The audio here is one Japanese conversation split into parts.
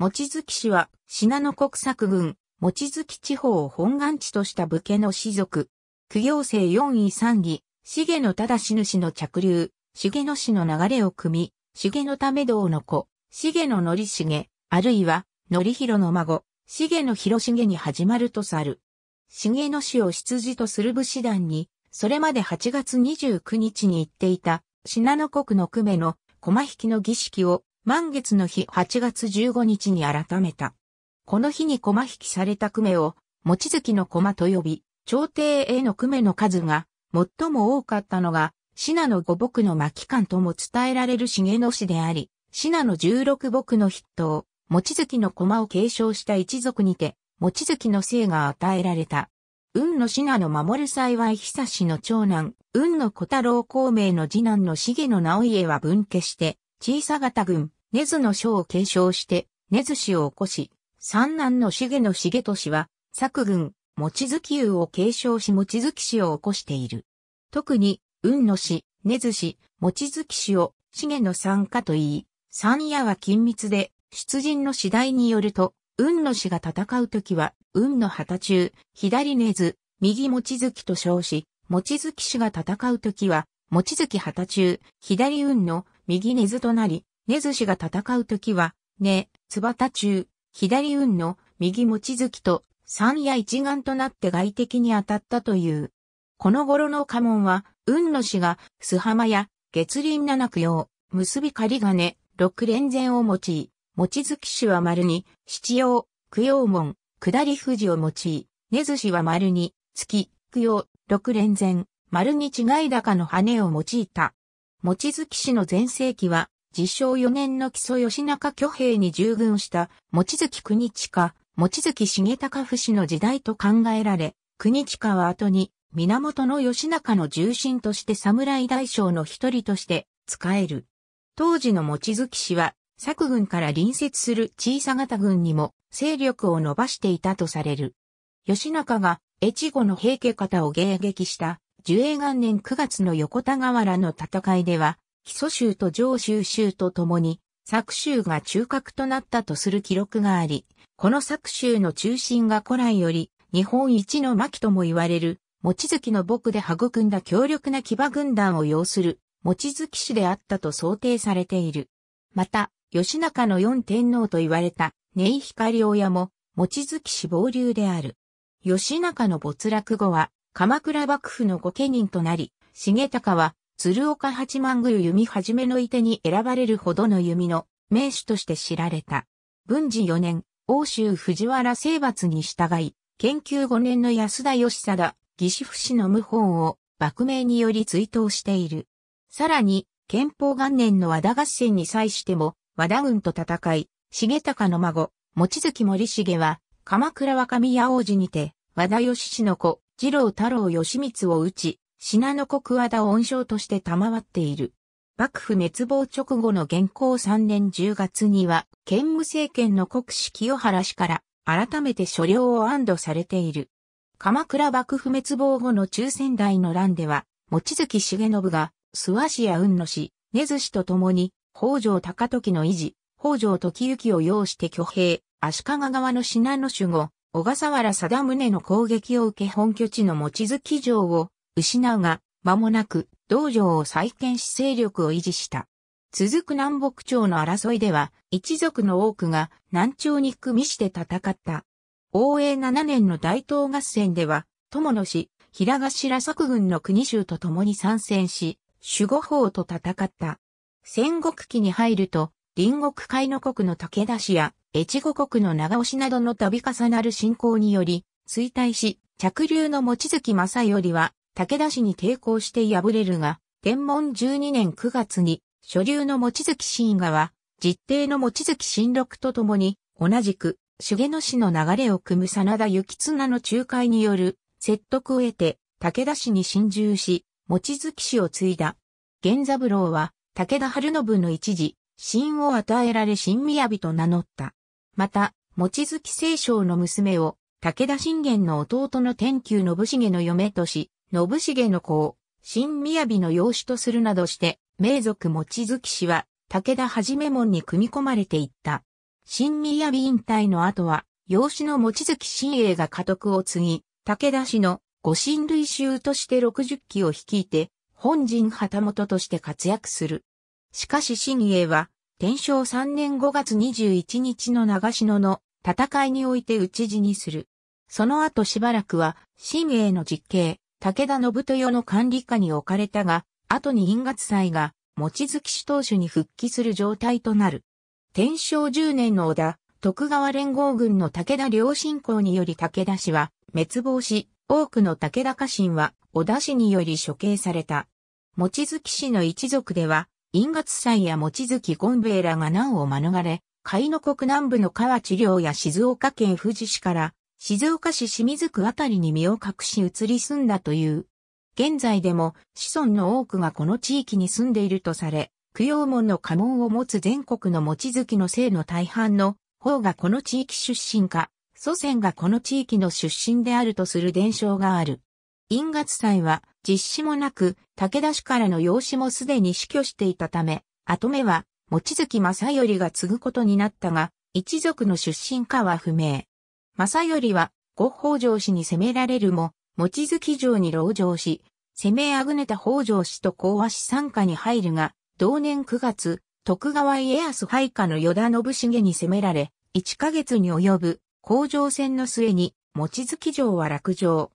望月氏は、信濃国策軍、望月地方を本願地とした武家の士族。苦行生4位3義、重野忠主の着流、重野氏の流れを組み、重野為道の子、重野則重、あるいは、則広の孫、重野広重に始まるとさる。重野氏を執事とする武士団に、それまで8月29日に行っていた、信濃国の久米の駒引きの儀式を満月の日8月15日に改めた。この日に駒引きされた米を、持月の駒と呼び、朝廷への米の数が最も多かったのが、信濃五木の巻官とも伝えられる重野氏であり、信濃十六木の筆頭、持月の駒を継承した一族にて、持月の姓が与えられた。運の信濃守る幸い久しの長男、運の小太郎孔明の次男の重野直家は分家して、小さ方軍、根津の書を継承して、根津氏を起こし、三男の重野重俊は、作軍、望月雄を継承し望月氏を起こしている。特に、雲野氏、根津氏、望月氏を、重野参加と言い、三夜は緊密で、出陣の次第によると、雲野氏が戦うときは、雲の旗中、左根津、右望月と称し、望月氏が戦うときは、望月旗中、左雲の、右根津となり、根津氏が戦うときは、根、翼中、左運の右持ち月と三夜一眼となって外敵に当たったという。この頃の家紋は、雲の氏が、須浜や、月輪七九用、結び仮金、六連前を用い、餅月氏は丸に、七葉、九用門、下り富士を用い、根津氏は丸に、月、九用、六連前、丸に違い高の羽を用いた。望月氏の前世紀は、自称4年の基礎吉中挙兵に従軍した、望月国近、望月重隆不死の時代と考えられ、国近は後に、源義中の重臣として侍大将の一人として使える。当時の望月氏は、作軍から隣接する小さ型軍にも勢力を伸ばしていたとされる。義中が越後の平家方を迎撃した寿永元年9月の横田河原の戦いでは、基礎州と上州州と共に、作州が中核となったとする記録があり、この作州の中心が古来より、日本一の巻とも言われる、望月の僕で育んだ強力な騎馬軍団を要する、望月氏であったと想定されている。また、吉中の四天皇と言われた、根井光親も、望月氏傍流である。吉中の没落後は、鎌倉幕府の御家人となり、重隆は、鶴岡八幡宮弓じめの伊手に選ばれるほどの弓の名手として知られた。文治4年、欧州藤原征伐に従い、研究5年の安田義貞、義士不死の謀反を幕名により追悼している。さらに、憲法元年の和田合戦に際しても、和田軍と戦い、重隆の孫、望月森重は、鎌倉若宮王子にて、和田義氏の子、二郎太郎義光を討ち、信濃国和田恩賞として賜っている。幕府滅亡直後の現行3年10月には、県務政権の国司清原氏から改めて所領を安堵されている。鎌倉幕府滅亡後の中仙台の乱では、望月重信が、諏訪氏や雲野氏、根津氏と共に、北条高時の維持、北条時行を要して挙兵、足利側の信濃守護、小笠原貞宗の攻撃を受け本拠地の持月城を失うが、間もなく道場を再建し勢力を維持した。続く南北朝の争いでは、一族の多くが南朝に組みして戦った。応永7年の大東合戦では、友野氏、平頭作軍の国衆と共に参戦し、守護法と戦った。戦国期に入ると、隣国海の国の武田氏や、越後国の長押しなどの度重なる侵攻により、衰退し、着流の望月正頼は、武田氏に抵抗して敗れるが、天文12年9月に、所流の望月新河は、実定の望月新六と共に、同じく、重の氏の流れを組む真田幸綱の仲介による説得を得て、武田氏に侵入し、望月氏を継いだ。源三郎は、武田春信の一時、神を与えられ神宮美と名乗った。また、望月聖章の娘を、武田信玄の弟の天宮信重の嫁とし、信重の子を、新美の養子とするなどして、名族望月氏は、武田はじめ門に組み込まれていった。新美引退の後は、養子の望月新栄が家督を継ぎ、武田氏の御神類衆として60期を率いて、本陣旗本として活躍する。しかし新栄は、天正3年5月21日の長篠の戦いにおいて討ち死にする。その後しばらくは、新栄の実刑、武田信豊の管理下に置かれたが、後に陰月祭が、望月氏当主に復帰する状態となる。天正10年の織田、徳川連合軍の武田良信公により武田氏は滅亡し、多くの武田家臣は織田氏により処刑された。望月氏の一族では、因月祭や望月権兵衛らが難を免れ、海の国南部の河地領や静岡県富士市から、静岡市清水区あたりに身を隠し移り住んだという。現在でも子孫の多くがこの地域に住んでいるとされ、供養門の家紋を持つ全国の望月の姓の大半の方がこの地域出身か、祖先がこの地域の出身であるとする伝承がある。因月祭は実施もなく、武田氏からの養子もすでに死去していたため、後目は、望月正頼が継ぐことになったが、一族の出身かは不明。正頼は、ご北条氏に攻められるも、望月城に籠城し、攻めあぐねた北条氏と講和氏参加に入るが、同年9月、徳川家康配下の与田信繁に攻められ、1ヶ月に及ぶ、工場戦の末に、望月城は落城。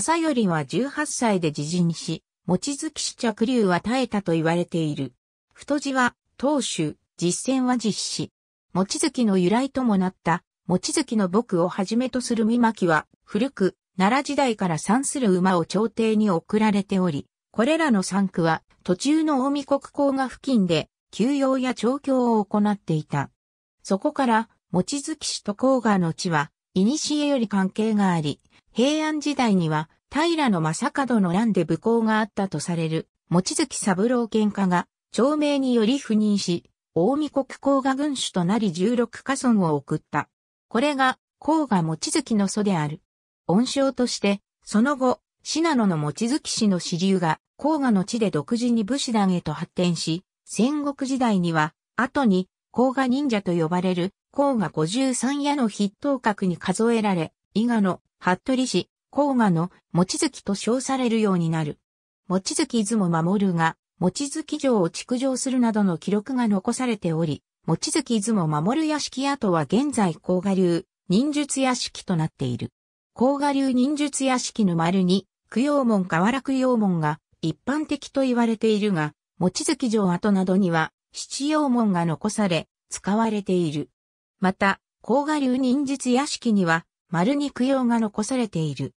正頼は18歳で自陣し、望月氏着流は耐えたと言われている。太字は、当主、実践は実施。望月の由来ともなった、望月の僕をはじめとする見巻は、古く、奈良時代から産する馬を朝廷に送られており、これらの産区は、途中の近江国公が付近で、休養や調教を行っていた。そこから、望月氏と甲賀の地は、古より関係があり、平安時代には、平の正門の乱で武功があったとされる、望月三郎喧嘩が、長命により赴任し、大見国公が軍主となり16家村を送った。これが、甲賀望月の祖である。恩賞として、その後、信濃の望月氏の支流が、甲賀の地で独自に武士団へと発展し、戦国時代には、後に、甲賀忍者と呼ばれる、甲賀五十三夜の筆頭格に数えられ、伊賀の服部氏、甲賀の、望月と称されるようになる。望月出雲守るが、望月城を築城するなどの記録が残されており、望月出雲守る屋敷跡は現在甲賀流、忍術屋敷となっている。甲賀流忍術屋敷の丸に、供養門河原供養門が一般的と言われているが、望月城跡などには、七葉門が残され、使われている。また、甲賀流忍術屋敷には、丸肉用が残されている。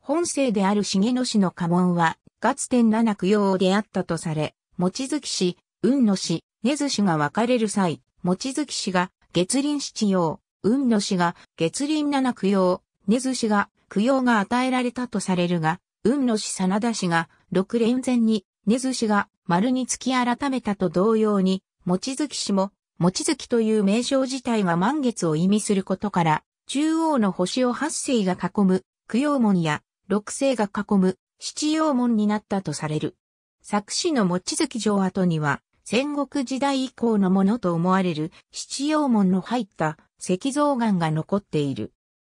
本姓である重野氏の家紋は、月天七供養であったとされ、望月氏、雲野氏、根津氏が別れる際、望月氏が月輪七用、雲野氏が月輪七供養、根津氏が供養が与えられたとされるが、雲野氏真田氏が六連前に、根津氏が丸に突き改めたと同様に、望月氏も、望月という名称自体が満月を意味することから、中央の星を八星が囲む、九葉門や六星が囲む、七葉門になったとされる。作詞の持月城跡には、戦国時代以降のものと思われる七葉門の入った石像岩が残っている。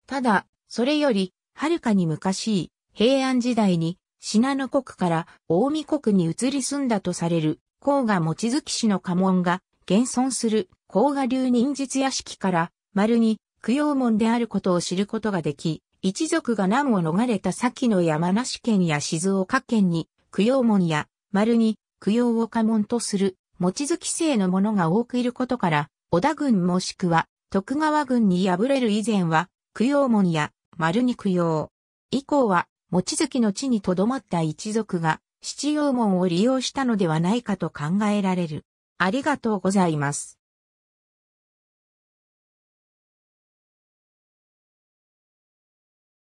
ただ、それより、はるかに昔平安時代に、信濃国から大見国に移り住んだとされる、甲賀持月氏の家紋が、現存する甲賀流忍術屋敷から、丸に、供養門であることを知ることができ、一族が難を逃れた先の山梨県や静岡県に、供養門や、丸に、供養を家門とする、持月姓の者が多くいることから、織田軍もしくは、徳川軍に敗れる以前は、供養門や、丸に供養。以降は、持月の地に留まった一族が、七葉門を利用したのではないかと考えられる。ありがとうございます。